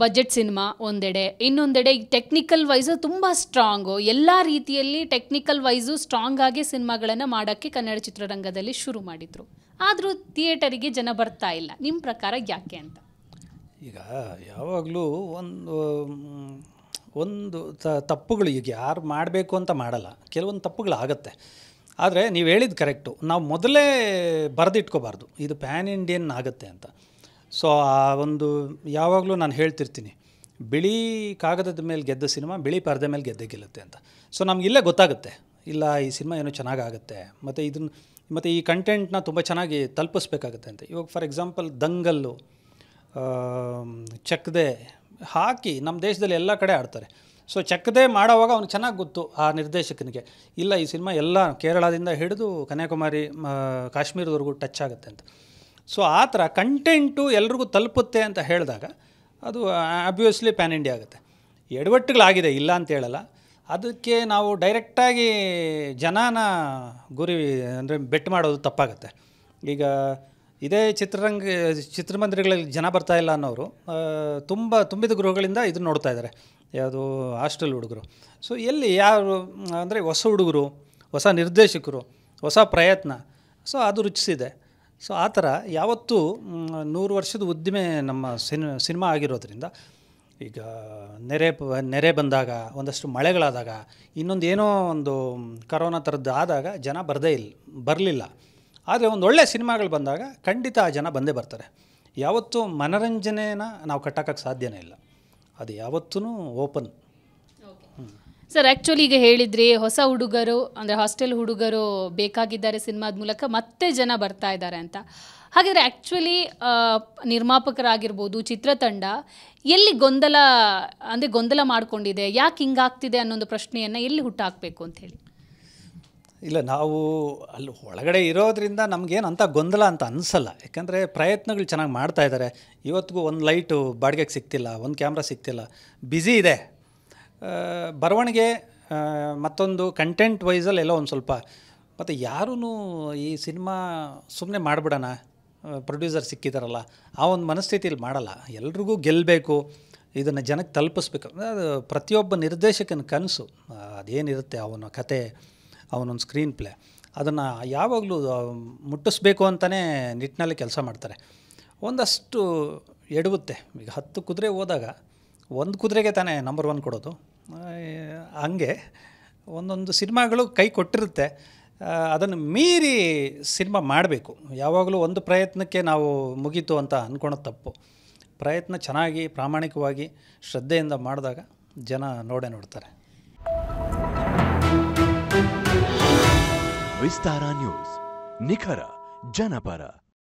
budget cinema ಒಂದೆಡೆ ಇನ್ನೊಂದೆಡೆ technical wise ತುಂಬ ಸ್ಟ್ರಾಂಗು ಎಲ್ಲ ರೀತಿಯಲ್ಲಿ ಟೆಕ್ನಿಕಲ್ ವೈಸು ಸ್ಟ್ರಾಂಗ್ ಆಗಿ ಸಿನಿಮಾಗಳನ್ನ ಮಾಡೋಕ್ಕೆ ಕನ್ನಡ ಚಿತ್ರರಂಗದಲ್ಲಿ ಶುರು ಮಾಡಿದ್ರು ಆದರೂ ಥಿಯೇಟರಿಗೆ ಜನ ಬರ್ತಾ ಇಲ್ಲ ನಿಮ್ಮ ಪ್ರಕಾರ ಯಾಕೆ ಅಂತ ಈಗ ಯಾವಾಗಲೂ ಒಂದು ಒಂದು ತಪ್ಪುಗಳು ಈಗ ಯಾರು ಮಾಡಬೇಕು ಅಂತ ಮಾಡಲ್ಲ ಕೆಲವೊಂದು ತಪ್ಪುಗಳು ಆಗುತ್ತೆ ಆದರೆ ನೀವು ಹೇಳಿದ ಕರೆಕ್ಟು ನಾವು ಮೊದಲೇ ಬರೆದಿಟ್ಕೋಬಾರ್ದು ಇದು ಪ್ಯಾನ್ ಇಂಡಿಯನ್ ಆಗುತ್ತೆ ಅಂತ ಸೊ ಆ ಒಂದು ಯಾವಾಗಲೂ ನಾನು ಹೇಳ್ತಿರ್ತೀನಿ ಬಿಳಿ ಕಾಗದದ ಮೇಲೆ ಗೆದ್ದ ಸಿನಿಮಾ ಬಿಳಿ ಪರದೆ ಮೇಲೆ ಗೆದ್ದ ಗೆಲ್ಲುತ್ತೆ ಅಂತ ಸೊ ನಮಗಿಲ್ಲೇ ಗೊತ್ತಾಗುತ್ತೆ ಇಲ್ಲ ಈ ಸಿನಿಮಾ ಏನೋ ಚೆನ್ನಾಗಾಗುತ್ತೆ ಮತ್ತು ಇದನ್ನು ಮತ್ತು ಈ ಕಂಟೆಂಟ್ನ ತುಂಬ ಚೆನ್ನಾಗಿ ತಲುಪಿಸ್ಬೇಕಾಗತ್ತೆ ಅಂತ ಇವಾಗ ಫಾರ್ ಎಕ್ಸಾಂಪಲ್ ದಂಗಲ್ಲು ಚಕ್ಕದೆ ಹಾಕಿ ನಮ್ಮ ದೇಶದಲ್ಲಿ ಎಲ್ಲ ಕಡೆ ಆಡ್ತಾರೆ ಸೊ ಚಕ್ಕದೆ ಮಾಡೋವಾಗ ಅವ್ನು ಚೆನ್ನಾಗಿ ಗೊತ್ತು ಆ ನಿರ್ದೇಶಕನಿಗೆ ಇಲ್ಲ ಈ ಸಿನಿಮಾ ಎಲ್ಲ ಕೇರಳದಿಂದ ಹಿಡಿದು ಕನ್ಯಾಕುಮಾರಿ ಕಾಶ್ಮೀರದವರೆಗೂ ಟಚ್ ಆಗುತ್ತೆ ಅಂತ ಸೊ ಆ ಥರ ಕಂಟೆಂಟು ಎಲ್ರಿಗೂ ತಲುಪುತ್ತೆ ಅಂತ ಹೇಳಿದಾಗ ಅದು ಆಬ್ವಿಯಸ್ಲಿ ಪ್ಯಾನ್ ಇಂಡಿಯಾ ಆಗುತ್ತೆ ಎಡವಟ್ಟುಗಳಾಗಿದೆ ಇಲ್ಲ ಅಂತ ಹೇಳಲ್ಲ ಅದಕ್ಕೆ ನಾವು ಡೈರೆಕ್ಟಾಗಿ ಜನಾನ ಗುರಿ ಅಂದರೆ ಬೆಟ್ ಮಾಡೋದು ತಪ್ಪಾಗುತ್ತೆ ಈಗ ಇದೇ ಚಿತ್ರರಂಗ ಚಿತ್ರಮಂದಿರಗಳಲ್ಲಿ ಜನ ಬರ್ತಾ ಇಲ್ಲ ಅನ್ನೋರು ತುಂಬ ತುಂಬಿದ ಗೃಹಗಳಿಂದ ಇದನ್ನು ನೋಡ್ತಾ ಇದ್ದಾರೆ ಯಾವುದು ಹಾಸ್ಟೆಲ್ ಹುಡುಗರು ಸೊ ಎಲ್ಲಿ ಯಾರು ಅಂದರೆ ಹೊಸ ಹುಡುಗರು ಹೊಸ ನಿರ್ದೇಶಕರು ಹೊಸ ಪ್ರಯತ್ನ ಸೊ ಅದು ರುಚಿಸಿದೆ ಸೊ ಆ ಥರ ಯಾವತ್ತೂ ನೂರು ವರ್ಷದ ಉದ್ದಿಮೆ ನಮ್ಮ ಸಿನ್ ಸಿನಿಮಾ ಆಗಿರೋದ್ರಿಂದ ಈಗ ನೆರೆ ನೆರೆ ಬಂದಾಗ ಒಂದಷ್ಟು ಮಳೆಗಳಾದಾಗ ಇನ್ನೊಂದು ಏನೋ ಒಂದು ಕರೋನಾ ಥರದ್ದು ಆದಾಗ ಜನ ಬರದೇ ಇಲ್ಲ ಬರಲಿಲ್ಲ ಆದರೆ ಒಂದು ಒಳ್ಳೆಯ ಸಿನಿಮಾಗಳು ಬಂದಾಗ ಖಂಡಿತ ಆ ಜನ ಬಂದೇ ಬರ್ತಾರೆ ಯಾವತ್ತೂ ಮನರಂಜನೆನ ನಾವು ಕಟ್ಟಾಕಕ್ಕೆ ಸಾಧ್ಯನೇ ಇಲ್ಲ ಅದು ಯಾವತ್ತೂ ಓಪನ್ ಹ್ಞೂ ಸರ್ ಆ್ಯಕ್ಚುಲಿ ಈಗ ಹೇಳಿದ್ರಿ ಹೊಸ ಹುಡುಗರು ಅಂದರೆ ಹಾಸ್ಟೆಲ್ ಹುಡುಗರು ಬೇಕಾಗಿದ್ದಾರೆ ಸಿನಿಮಾದ ಮೂಲಕ ಮತ್ತೆ ಜನ ಬರ್ತಾ ಇದ್ದಾರೆ ಅಂತ ಹಾಗಿದ್ರೆ ಆ್ಯಕ್ಚುಲಿ ನಿರ್ಮಾಪಕರಾಗಿರ್ಬೋದು ಚಿತ್ರತಂಡ ಎಲ್ಲಿ ಗೊಂದಲ ಅಂದರೆ ಗೊಂದಲ ಮಾಡಿಕೊಂಡಿದೆ ಯಾಕೆ ಹಿಂಗಾಗ್ತಿದೆ ಅನ್ನೊಂದು ಪ್ರಶ್ನೆಯನ್ನು ಎಲ್ಲಿ ಹುಟ್ಟಾಕಬೇಕು ಹೇಳಿ ಇಲ್ಲ ನಾವು ಅಲ್ಲಿ ಒಳಗಡೆ ಇರೋದ್ರಿಂದ ನಮಗೇನು ಅಂಥ ಗೊಂದಲ ಅಂತ ಅನಿಸಲ್ಲ ಯಾಕಂದರೆ ಪ್ರಯತ್ನಗಳು ಚೆನ್ನಾಗಿ ಮಾಡ್ತಾ ಇದ್ದಾರೆ ಇವತ್ತಿಗೂ ಒಂದು ಲೈಟು ಬಾಡಿಗೆಗೆ ಸಿಗ್ತಿಲ್ಲ ಒಂದು ಕ್ಯಾಮ್ರಾ ಸಿಗ್ತಿಲ್ಲ ಬ್ಯುಸಿ ಇದೆ ಬರವಣಿಗೆ ಮತ್ತೊಂದು ಕಂಟೆಂಟ್ ವೈಸಲ್ಲಿ ಎಲ್ಲೋ ಒಂದು ಸ್ವಲ್ಪ ಮತ್ತು ಯಾರೂ ಈ ಸಿನಿಮಾ ಸುಮ್ಮನೆ ಮಾಡಿಬಿಡೋಣ ಪ್ರೊಡ್ಯೂಸರ್ ಸಿಕ್ಕಿದಾರಲ್ಲ ಆ ಒಂದು ಮನಸ್ಥಿತಿಯಲ್ಲಿ ಮಾಡಲ್ಲ ಎಲ್ರಿಗೂ ಗೆಲ್ಲಬೇಕು ಇದನ್ನು ಜನಕ್ಕೆ ತಲುಪಿಸ್ಬೇಕು ಅದು ಪ್ರತಿಯೊಬ್ಬ ನಿರ್ದೇಶಕನ ಕನಸು ಅದೇನಿರುತ್ತೆ ಅವನ ಕತೆ ಅವನೊಂದು ಸ್ಕ್ರೀನ್ ಪ್ಲೇ ಅದನ್ನು ಯಾವಾಗಲೂ ಮುಟ್ಟಿಸ್ಬೇಕು ಅಂತಲೇ ನಿಟ್ಟಿನಲ್ಲಿ ಕೆಲಸ ಮಾಡ್ತಾರೆ ಒಂದಷ್ಟು ಎಡವುತ್ತೆ ಈಗ ಹತ್ತು ಕುದುರೆ ಹೋದಾಗ ಒಂದು ಕುದುರೆಗೆ ತಾನೇ ನಂಬರ್ ಒನ್ ಕೊಡೋದು ಹಂಗೆ ಒಂದೊಂದು ಸಿನಿಮಾಗಳು ಕೈ ಕೊಟ್ಟಿರುತ್ತೆ ಅದನ್ನು ಮೀರಿ ಸಿನಿಮಾ ಮಾಡಬೇಕು ಯಾವಾಗಲೂ ಒಂದು ಪ್ರಯತ್ನಕ್ಕೆ ನಾವು ಮುಗೀತು ಅಂತ ಅಂದ್ಕೊಳೋದು ತಪ್ಪು ಪ್ರಯತ್ನ ಚೆನ್ನಾಗಿ ಪ್ರಾಮಾಣಿಕವಾಗಿ ಶ್ರದ್ಧೆಯಿಂದ ಮಾಡಿದಾಗ ಜನ ನೋಡೆ ನೋಡ್ತಾರೆ ವಿಸ್ತಾರ ನ್ಯೂಸ್ ನಿಖರ ಜನಪರ